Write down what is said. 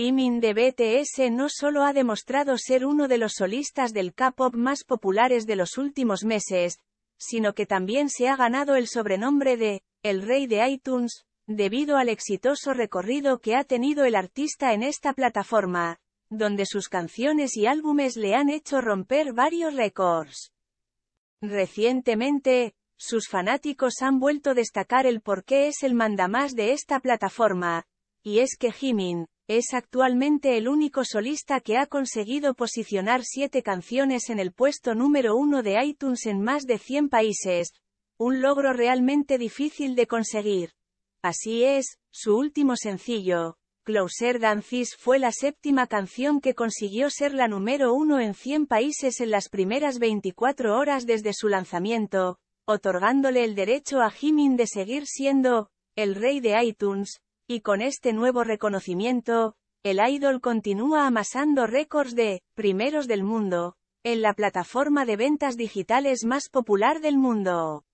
Jimin de BTS no solo ha demostrado ser uno de los solistas del K-pop más populares de los últimos meses, sino que también se ha ganado el sobrenombre de el rey de iTunes, debido al exitoso recorrido que ha tenido el artista en esta plataforma, donde sus canciones y álbumes le han hecho romper varios récords. Recientemente, sus fanáticos han vuelto a destacar el por qué es el mandamás de esta plataforma, y es que Jimin, es actualmente el único solista que ha conseguido posicionar siete canciones en el puesto número uno de iTunes en más de 100 países, un logro realmente difícil de conseguir. Así es, su último sencillo, Closer Dances, fue la séptima canción que consiguió ser la número uno en 100 países en las primeras 24 horas desde su lanzamiento, otorgándole el derecho a Jimin de seguir siendo el rey de iTunes, y con este nuevo reconocimiento, el idol continúa amasando récords de primeros del mundo en la plataforma de ventas digitales más popular del mundo.